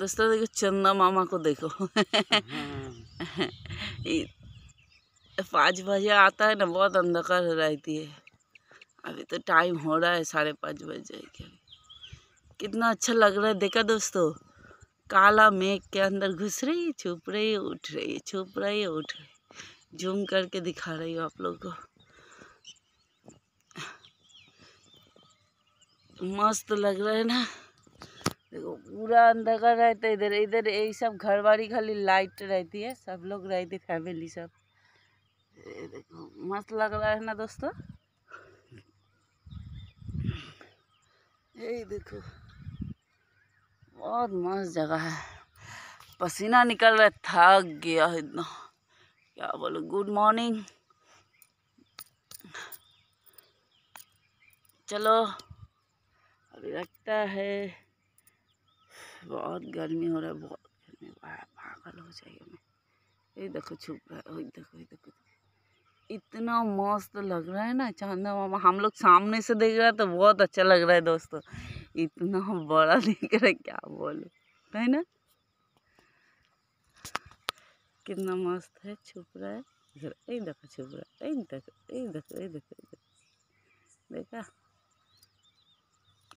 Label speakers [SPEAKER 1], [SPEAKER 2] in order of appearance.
[SPEAKER 1] दोस्तों देखो चंदा मामा को देखो पाँच बजे आता है ना बहुत अंधकार रहती है अभी तो टाइम हो रहा है साढ़े पाँच बजे के कितना अच्छा लग रहा है देखा दोस्तों काला मेघ के अंदर घुस रही है छुप रही है उठ रही है छुप रही है उठ रही झूम करके दिखा रही हूँ आप लोग को मस्त लग रहा है ना देखो पूरा अंधकार रहता है इधर इधर यही सब घर वाली खाली लाइट रहती है सब लोग रहते फैमिली सब देखो मस्त लग रहा है ना दोस्तों यही देखो बहुत मस्त जगह है पसीना निकल रहा है थक गया इतना क्या बोलो गुड मॉर्निंग चलो अभी लगता है बहुत गर्मी हो रहा है बहुत गर्मी पागल हो जाएगी मैं ये देखो छुप रहा है देखो ये देखो इतना मस्त लग रहा है ना चांदा मामा हम लोग सामने से देख रहे हैं तो बहुत अच्छा लग रहा है दोस्तों इतना बड़ा दिख रहा है क्या बोले है ना कितना मस्त है छुप रहा है एक देखो छुप रहा है एक देखो एक देखो एक देखो देखा